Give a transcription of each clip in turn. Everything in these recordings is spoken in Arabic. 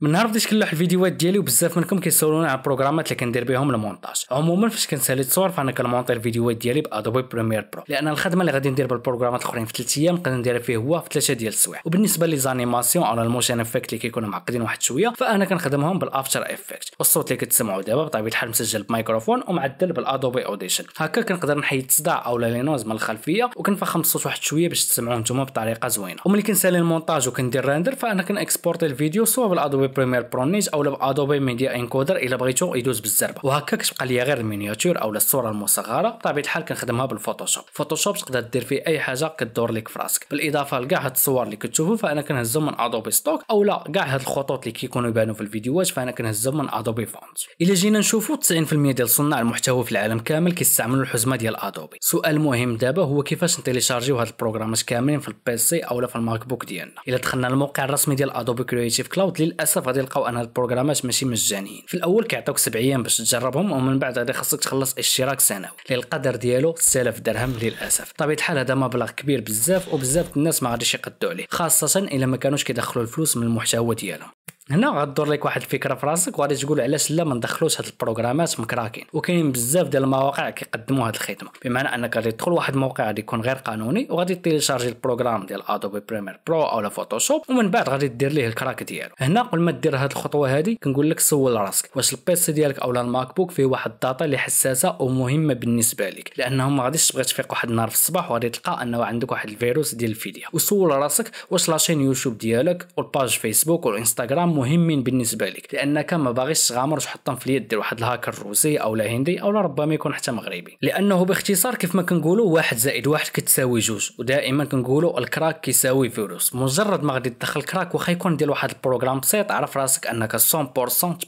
من نهار بديت كنلوح الفيديوهات ديالي وبزاف منكم كيسولوني على البروغرامات اللي كندير بهم المونتاج عموما فاش كنسالي الصور فانا كنمونطي الفيديوهات ديالي بادوبي بريمير برو لان الخدمه اللي غادي ندير بالبروغرامات الاخرين في 3 ايام نقدر نديرها فيه هو في 3 ديال السوايع وبالنسبه لي زانيماسيون او الموشن افكت اللي كيكونوا معقدين واحد شويه فانا كنخدمهم بالافتر افكت والصوت اللي كتسمعوا دابا بطبيعه الحال مسجل بميكروفون ومعدل بالادوبي اوديشن هكا كنقدر نحيد الصداع او لا لينوز من الخلفيه وكنفخم الصوت واحد شويه باش تسمعوه نتوما بطريقه زوينه وملي كنسالي المونتاج وكندير راندر فانا كنكسبورتي الفيديو سواء بالادوبي بريمير برونيز او بادوبي ميديا انكودر الا بغيتو يدوز بالزربه وهكا كتبقى ليا غير المينياتور او الصوره المصغره بطبيعه الحال كنخدمها بالفوتوشوب فوتوشوب تقدر دير فيه اي حاجه كدور لك فراسك بالاضافه لكاع هاد الصور اللي كتشوفوا فانا كنهزهم من ادوبي ستوك او لا كاع هاد الخطوط اللي كيكونوا يبانوا في الفيديوهات فانا كنهزهم من ادوبي فونت الا جينا نشوفوا 90% ديال صناع المحتوى في العالم كامل كيستعملوا الحزمه ديال ادوبي سؤال مهم دابا هو كيفاش نتيليشارجيو هاد البروغرامات كاملين في البيسي او في الماك بوك ديالنا الا دخلنا الموقع الرسمي ديال ادوبي كرييتيف كلاود للاسف للاسف غادي يلقاو ان البروغرامات ماشي مجانيين في الاول كيعطيوك سبع ايام باش تجربهم ومن بعد غادي خاصك تخلص اشتراك سنوي اللي القدر ديالو 6000 درهم للاسف طبيعه الحال هذا مبلغ كبير بزاف وبزاف الناس ما غاديش يقدوا عليه خاصه الا ما كانوش كيدخلوا الفلوس من المحتوى ديالهم هنا غدور لك واحد الفكره في راسك وغادي تقول علاش لا ما ندخلوش هاد البروغرامات مكراكين وكاينين بزاف ديال المواقع كيقدموا هاد الخدمه بمعنى انك غادي تدخل واحد الموقع غادي يكون غير قانوني وغادي تيليشارجي البروغرام ديال ادوبي بريمير برو او فوتوشوب ومن بعد غادي دير ليه الكراك ديالو هنا قبل ما دير هاد الخطوه هادي كنقول لك سول راسك واش البيسي ديالك اولا الماك بوك فيه واحد الداتا اللي حساسه ومهمه بالنسبه لك لانه ما غاديش تبغي تفيق واحد النهار في الصباح وغادي تلقى انه عندك واحد الفيروس ديال الفيديا وسول راسك واش لاشين يوتيوب ديالك والباج فيسبوك والانستغرام مهم بالنسبه لك لانك ما باغيش تغامر وتحطهم في اليد ديال واحد الهاكر روسي او لا هندي او ربما يكون حتى مغربي لانه باختصار كيف ما كنقولوا واحد زائد واحد كتساوي جوج ودائما كنقولوا الكراك كيساوي فيروس مجرد ما غادي تدخل كراك واخا يكون ديال واحد البروغرام بسيط عرف راسك انك 100%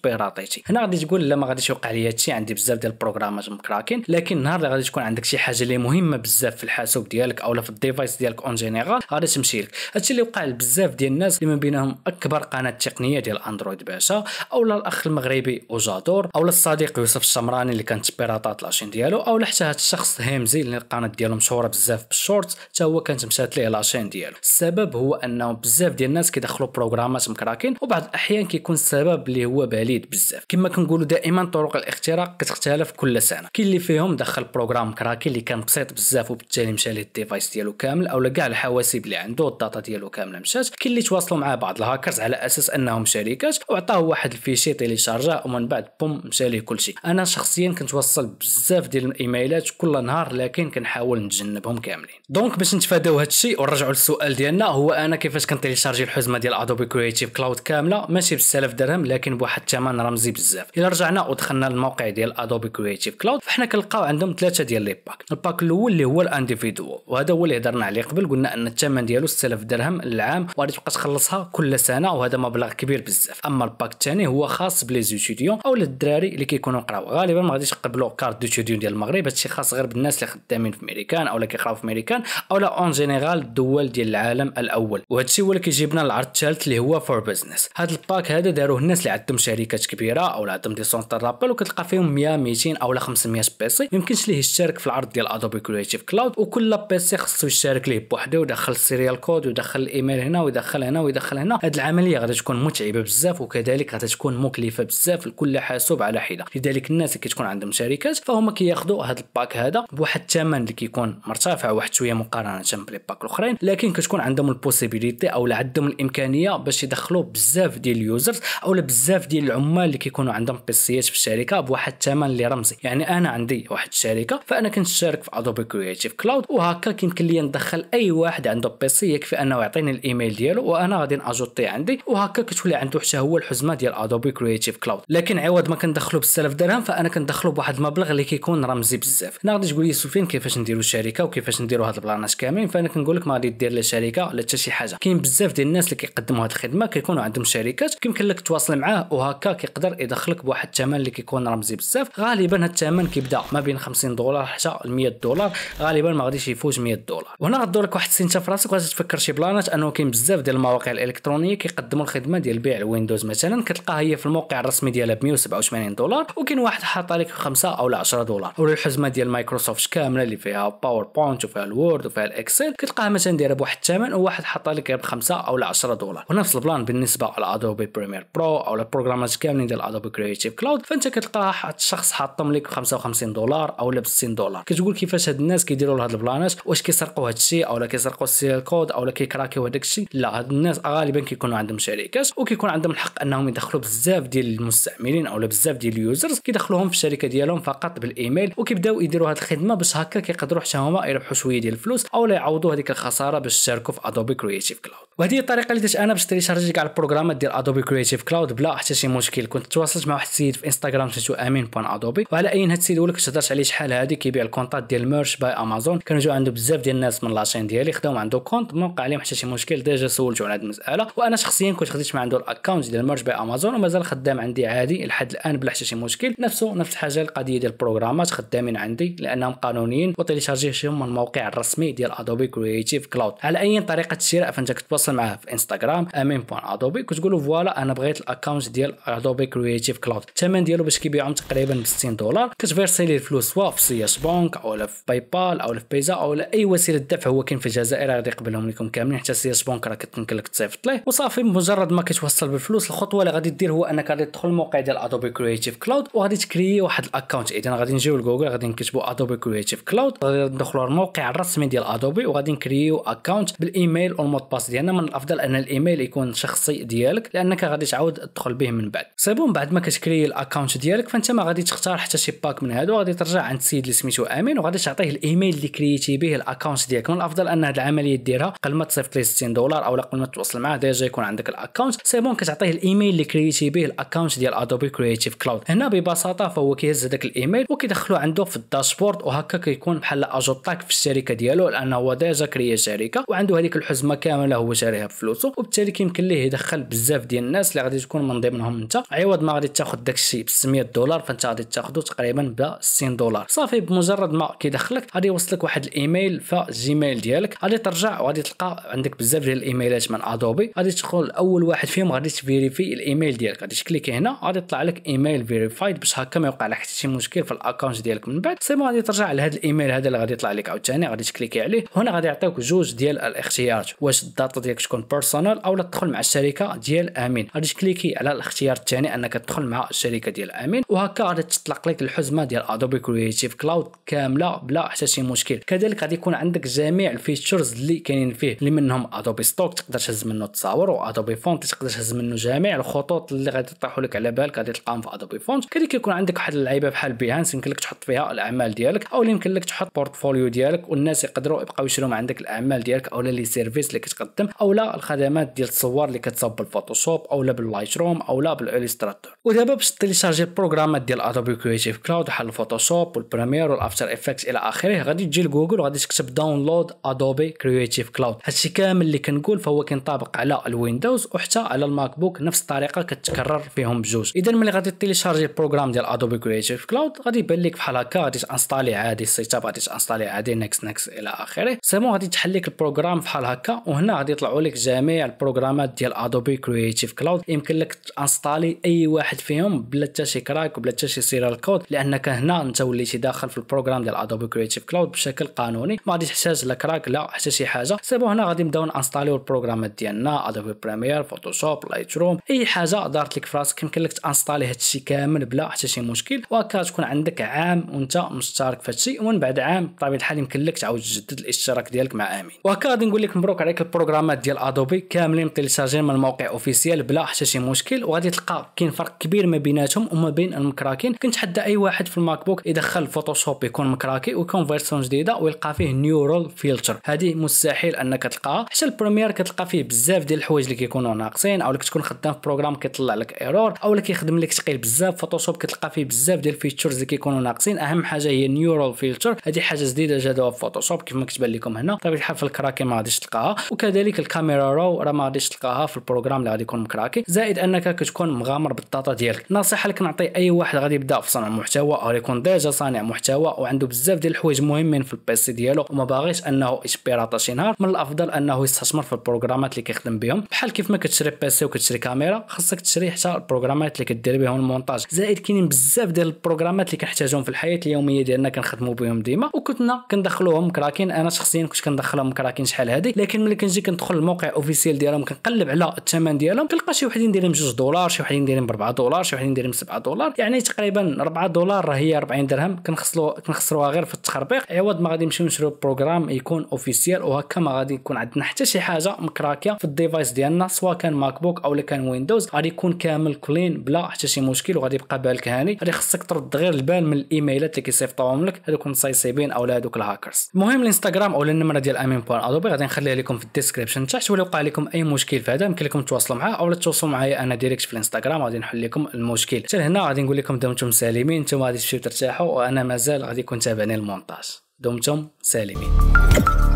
تبيراطيتي هنا غادي تقول لا ما غاديش يوقع لي هادشي عندي بزاف ديال البروغرامات مكراكين لكن النهار اللي غادي تكون عندك شي حاجه اللي مهمه بزاف في الحاسوب ديالك اولا في الديفايس ديالك اون جينيرال غادي تمشي لك هادشي اللي وقع لبزاف ديال الناس اللي من بينهم اكبر قناه تقنيه الوطنيه ديال اندرويد باشا او للاخ المغربي اوجادور او للصديق يوسف الشمراني اللي كانت بيراطات لاشين ديالو او حتى هذا الشخص هيمزي اللي القناه ديالو مشهوره بزاف بالشورت حتى هو كانت مشات ليه لاشين ديالو السبب هو انه بزاف ديال الناس كيدخلوا بروغرامات مكراكين وبعض الاحيان كيكون السبب اللي هو بليد بزاف كما كنقولوا دائما طرق الاختراق كتختلف كل سنه كاين اللي فيهم دخل بروغرام كراكي اللي كان بسيط بزاف وبالتالي مشى ليه الديفايس ديالو كامل او كاع الحواسيب اللي عنده الداتا ديالو كامله مشات كاين اللي تواصلوا مع بعض الهاكرز على اساس انهم شركات وعطاه واحد الفيشي تيليشارجا ومن بعد بوم مشى ليه كلشي انا شخصيا كنت وصل بزاف ديال الايميلات كل نهار لكن كنحاول نتجنبهم كاملين دونك باش نتفاداو هذا الشيء ونرجعوا للسؤال ديالنا هو انا كيفاش كنتيليشارجي الحزمه ديال ادوبي كرييتيف كلاود كامله ماشي ب 6000 درهم لكن بواحد الثمن رمزي بزاف الا رجعنا ودخلنا للموقع ديال ادوبي كرييتيف كلاود فحنا كنلقاو عندهم ثلاثه ديال لي باك الباك الاول اللي هو الانديفيدو وهذا هو اللي هضرنا عليه قبل قلنا ان الثمن ديالو 6000 درهم العام وغادي تبقى تخلصها كل سنه وهذا مبلغ كبير كبير بزاف اما الباك الثاني هو خاص بلي زيتيديون او للدراري اللي كيكونوا قراو غالبا ما غاديش يقبلوا كارت ديتيديون ديال المغرب هادشي خاص غير بالناس اللي خدامين في امريكان او اللي كيقراو في امريكان او لا اون جينيرال الدول ديال العالم الاول وهادشي هو اللي كيجيبنا للعرض الثالث اللي هو فور بزنس هاد الباك هذا داروه الناس اللي عندهم شركات كبيره او اللي عندهم دي سونتر رابل وكتلقى فيهم 100 200 او 500 بيسي يمكنش ليه يشترك في العرض ديال ادوبي كرييتيف كلاود وكل بيسي خصو يشارك ليه بوحده ودخل السيريال كود ودخل الايميل هنا ويدخل هنا ويدخل هنا هاد العمليه غادي تكون متعبه بزاف وكذلك غتكون مكلفه بزاف لكل حاسوب على حده لذلك الناس اللي كتكون عندهم شركات فهم كياخذوا هذا الباك هذا بواحد الثمن اللي كيكون مرتفع واحد شويه مقارنه بلي باك الاخرين لكن كتكون عندهم البوسيبيليتي او عندهم الامكانيه باش يدخلوا بزاف ديال اليوزرز او بزاف ديال العمال اللي كيكونوا عندهم بيسيات في الشركه بواحد الثمن اللي رمزي يعني انا عندي واحد الشركه فانا كنشارك في ادوبي كرياتيف كلاود وهكا كيمكن لي ندخل اي واحد عنده بيسي يكفي انه يعطيني الايميل ديالو وانا غادي ناجوتي عندي وهكا كتولي اللي عنده حتى هو الحزمه ديال ادوبي كرييتيف كلاود لكن عوض ما كندخلو بالسلف درهم فانا كندخلو بواحد المبلغ اللي كيكون رمزي بزاف انا غادي تقول لي سفيان كيفاش نديرو الشركه وكيفاش نديرو هاد البلانات كاملين فانا كنقول لك ما غادي دير لا شركه ولا حتى شي حاجه كاين بزاف ديال الناس اللي كيقدموا هاد الخدمه كيكونوا عندهم شركات كيمكن لك تواصل معاه وهكا كيقدر يدخلك بواحد الثمن اللي كيكون رمزي بزاف غالبا هاد الثمن كيبدا ما بين 50 دولار حتى 100 دولار غالبا ما غاديش يفوت 100 دولار وهنا غدور لك واحد السنه في راسك وغادي تفكر شي بلانات انه كاين بزاف ديال المواقع الالكترونيه كيقدموا الخدمه ديال البيع الويندوز مثلا كتلقاها هي في الموقع الرسمي ديالها ب 187 دولار وكاين واحد حاطها لك 5 او 10 دولار ولا الحزمه ديال مايكروسوفت كامله اللي فيها باوربوينت وفيها الوورد وفيها الاكسل كتلقاها مثلا دايره بواحد الثمن وواحد حاطها لك ب 5 او 10 دولار ونفس البلان بالنسبه لادوبي بريمير برو او البروغرامات كاملين ديال ادوبي كرييتيف كلاود فانت كتلقاها حط شخص حاطهم لك ب 55 دولار او ب 60 دولار كتقول كيفاش هاد الناس كيديروا لهاد البلانات واش كيسرقوا هاد الشيء او لا كيسرقوا السيل كود او لا كيكراكيو هذاك الشيء لا هاد الناس غالبا كيكونوا عندهم شركات ممكن يكون عندهم الحق انهم يدخلوا بزاف ديال المستعملين او بزاف ديال اليوزرز كيدخلوهم في الشركه ديالهم فقط بالايميل وكيبداو يديروا هذه الخدمه باش هكا كيقدروا حتى هما يربحوا شويه ديال الفلوس او يعوضوا هذيك الخساره باش يشاركوا في ادوبي كرييتيف كلاود وهذه الطريقه اللي درت انا باش تريشارجي كاع البروغرامات ديال ادوبي كرييتيف كلاود بلا حتى شي مشكل كنت تواصلت مع واحد السيد في انستغرام سميتو امين بون ادوبي وعلى اين هاد السيد ولا اللي كنت هضرت عليه شحال هادي كيبيع الكونتات ديال ميرش باي امازون كانوا جو عنده بزاف ديال الناس من لاشين ديالي خداو عنده كونت ما وقع عليهم حتى شي مشكل ديجا سولتو على هاد المساله وانا شخصيا كنت خديت من عنده الاكونت ديال ميرش باي امازون ومازال خدام عندي عادي لحد الان بلا حتى شي مشكل نفسه نفس الحاجه القضيه ديال البروغرامات خدامين عندي لانهم قانونيين وتريشارجيهم من الموقع الرسمي ديال ادوبي كرييتيف كلاود على اي طريقه الشراء فانت كتوصل تتواصل معاه في انستغرام امين بوان ادوبي كتقول له فوالا انا بغيت الاكونت ديال ادوبي كرييتيف كلاود الثمن ديالو باش كيبيعهم تقريبا ب 60 دولار كتفيرسي ليه الفلوس سواء في سياس بانك او في باي بال او في بيزا او لا اي وسيله دفع هو كاين في الجزائر غادي يقبلهم لكم كاملين حتى سياس بانك راه كتمكن لك تصيفط ليه وصافي مجرد ما كتوصل بالفلوس الخطوه اللي غادي دير هو انك غادي تدخل الموقع ديال ادوبي كرييتيف كلاود وغادي تكري واحد الاكونت اذا غادي نجيو لجوجل غادي نكتبوا ادوبي كرييتيف كلاود غادي ندخلوا الموقع الرسمي ديال ادوبي وغادي نكريو اكونت بالايميل والمود باس ديالنا من الافضل ان الايميل يكون شخصي ديالك لانك غادي تعاود تدخل به من بعد سيبون بعد ما كتكري الاكونت ديالك فانت ما غادي تختار حتى شي باك من هادو غادي ترجع عند السيد اللي سميتو امين وغادي تعطيه الايميل اللي كريتي به الاكونت ديالك من الافضل ان هذه العمليه ديرها قبل ما تصيفط ليه 60 دولار او قبل ما توصل معاه ديجا يكون عندك الاكونت سيبون كتعطيه الايميل اللي كريتي به الاكونت ديال ادوبي كرييتيف كلاود هنا ببساطه فهو كيهز هذاك الايميل وكيدخلو عنده في الداشبورد وهكا كيكون بحال اجوطاك في الشركه ديالو لانه هو ديجا كريا شركه وعنده هذيك الحزمه كامله هو وشاريها بفلوسه وبالتالي كيمكن ليه يدخل بزاف ديال الناس اللي غادي تكون من ضمنهم انت عوض ما غادي تاخذ داكشي ب 600 دولار فانت غادي تاخذه تقريبا ب 60 دولار صافي بمجرد ما كيدخلك غادي يوصلك واحد الايميل في جيميل ديالك غادي ترجع وغادي تلقى عندك بزاف ديال الايميلات من ادوبي غادي تدخل اول واحد فيهم غادي تفيريفي الايميل ديالك غادي تكليكي هنا غادي يطلع لك ايميل فيريفايد باش هكا ما يوقع لك حتى شي مشكل في الاكونت ديالك من بعد سيبون غادي ترجع لهذا الايميل هذا اللي غادي يطلع لك عاوتاني غادي تكليكي عليه هنا غادي يعطيوك جوج ديال الاختيارات واش الداتا ديالك انك تكون بيرسونال او تدخل مع الشركه ديال امين غادي تكليكي على الاختيار الثاني انك تدخل مع الشركه ديال امين وهكا غادي تطلق لك الحزمه ديال ادوبي كرييتيف كلاود كامله بلا حتى شي مشكل كذلك غادي يكون عندك جميع الفيتشرز اللي كاينين فيه اللي منهم ادوبي ستوك تقدر تهز منه التصاور وادوبي فونت تقدر تهز منه جميع الخطوط اللي غادي تطيحوا لك على بالك غادي تلقاهم في ادوبي فونت كذلك يكون عندك واحد اللعيبه بحال بيهانس يمكن لك تحط فيها الاعمال ديالك او يمكن لك تحط بورتفوليو ديالك والناس يقدروا يبقاو يشريو عندك الاعمال ديالك او لي سيرفيس اللي كتقدم او لا الخدمات ديال الصور اللي كتصاوب بالفوتوشوب او لا باللايت روم او لا بالالستراتور ودابا باش تيليشارجي البروغرامات ديال ادوبي كرييتيف كلاود بحال الفوتوشوب والبريمير والافتر افكت الى اخره غادي تجي لجوجل وغادي تكتب داونلود ادوبي كرييتيف كلاود هادشي كامل اللي كنقول فهو كينطبق على الويندوز وحتى على الماك بوك نفس الطريقه كتكرر فيهم بجوج اذا ملي غادي تيليشارجي البروغرام ديال ادوبي كرييتيف كلاود غادي يبان لك بحال هكا غادي تانستالي عادي السيت اب غادي تانستالي عادي نكس نكس الى اخره سيمون غادي تحل لك البروغرام بحال هكا وهنا غادي يطلع يرفعوا لك جميع البروغرامات ديال ادوبي كرييتيف كلاود يمكن لك تانستالي اي واحد فيهم بلا حتى شي كراك وبلا حتى شي سيرال كود لانك هنا انت وليتي داخل في البروغرام ديال ادوبي كرييتيف كلاود بشكل قانوني ما غادي تحتاج لا كراك لا حتى شي حاجه سيبو هنا غادي نبداو نانستاليو البروغرامات ديالنا ادوبي بريمير فوتوشوب لايت روم اي حاجه دارت لك فراسك يمكن لك تانستالي هادشي كامل بلا حتى شي مشكل وهكا تكون عندك عام وانت مشترك في هادشي ومن بعد عام بطبيعه الحال يمكن لك تعاود تجدد الاشتراك ديالك مع امين وهكا غادي نقول لك مبروك عليك البروغرامات الاعدادات ديال ادوبي كاملين تيليشارجين من الموقع اوفيسيال بلا حتى شي مشكل وغادي تلقى كاين فرق كبير ما بيناتهم وما بين المكراكين كنتحدى اي واحد في الماك بوك يدخل فوتوشوب يكون مكراكي ويكون فيرسون جديده ويلقى فيه نيورال فلتر هذه مستحيل انك تلقاها حتى البريمير كتلقى فيه بزاف ديال الحوايج اللي كيكونوا ناقصين او اللي كتكون خدام في بروغرام كيطلع لك ايرور او اللي كيخدم لك ثقيل بزاف فوتوشوب كتلقى فيه بزاف ديال الفيتشرز اللي كيكونوا ناقصين اهم حاجه هي نيورال فلتر هذه حاجه جديده جادوها في فوتوشوب ما كتبان لكم هنا طبيعي الحال في الكراكي ما غاديش تلقاها وكذلك الكاميرا راو راه ما غاديش تلقاها في البروغرام اللي غادي يكون مكراكي زائد انك كتكون مغامر بالطاطا ديالك النصيحه لك نعطي اي واحد غادي يبدا في صنع محتوى او يكون ديجا صانع محتوى وعنده بزاف ديال الحوايج مهمين في البيسي ديالو وما باغيش انه اشبيراطا شي نهار من الافضل انه يستثمر في البروغرامات اللي كيخدم بهم بحال كيف ما كتشري بيسي وكتشري كاميرا خاصك تشري حتى البروغرامات اللي كدير بهم المونتاج زائد كاينين بزاف ديال البروغرامات اللي كنحتاجهم في الحياه اليوميه ديالنا كنخدموا بهم ديما وكنا كندخلوهم كراكين انا شخصيا كنت كندخلهم كراكين شحال هذه لكن ملي كنجي كندخل الموقع اوفيسيال ديالهم كنقلب على الثمن ديالهم كنلقى شي وحدين دايرين ب 2 دولار شي وحدين دايرين ب 4 دولار شي وحدين دايرين ب 7 دولار يعني تقريبا 4 دولار راه هي 40 درهم كنخسروا كنخسروها غير في التخربيق عوض إيه، ما غادي نمشيو نشريو بروغرام يكون اوفيسيال وهكا ما غادي يكون عندنا حتى شي حاجه مكراكيه في الديفايس ديالنا سواء كان ماك بوك او كان ويندوز غادي يكون كامل كلين بلا حتى شي مشكل وغادي يبقى بالك هاني غادي خصك ترد غير البال من الايميلات اللي كيصيفطوهم لك هذوك النصايصيبين او هذوك الهاكرز المهم الانستغرام او النمره ديال امين بوان ادوبي غادي نخليها لكم في الديسكريبشن تحت ولا وقع لكم اي مشكل هذا يمكن لكم تواصلوا معاه او تواصلوا معايا انا ديريكت في الانستغرام غادي نحل لكم المشكل حتى هنا غادي نقول لكم دمتم سالمين نتوما غادي تمشيو ترتاحوا وانا مازال غادي يكون تابعني المونتاج دمتم سالمين